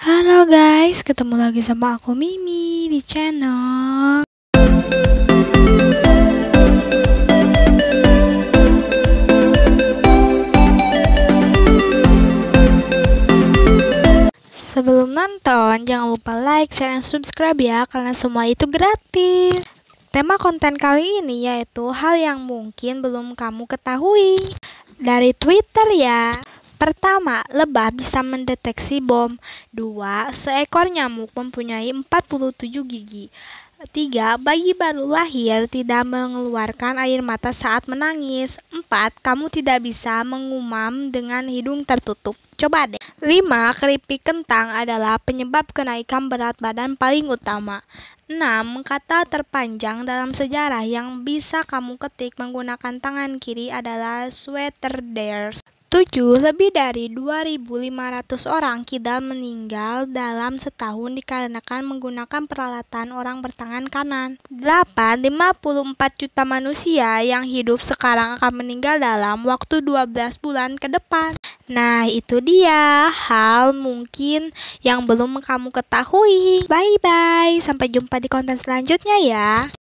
Halo guys, ketemu lagi sama aku Mimi di channel. Sebelum nonton, jangan lupa like, share, dan subscribe ya, karena semua itu gratis. Tema konten kali ini yaitu hal yang mungkin belum kamu ketahui dari Twitter ya. Pertama, lebah bisa mendeteksi bom. Dua, seekor nyamuk mempunyai 47 gigi. Tiga, bayi baru lahir tidak mengeluarkan air mata saat menangis. Empat, kamu tidak bisa mengumam dengan hidung tertutup. Coba deh. Lima, keripik kentang adalah penyebab kenaikan berat badan paling utama. enam, Kata terpanjang dalam sejarah yang bisa kamu ketik menggunakan tangan kiri adalah sweater dares. 7. Lebih dari 2.500 orang kidal meninggal dalam setahun dikarenakan menggunakan peralatan orang bertangan kanan. 8. 54 juta manusia yang hidup sekarang akan meninggal dalam waktu 12 bulan ke depan. Nah, itu dia hal mungkin yang belum kamu ketahui. Bye-bye, sampai jumpa di konten selanjutnya ya.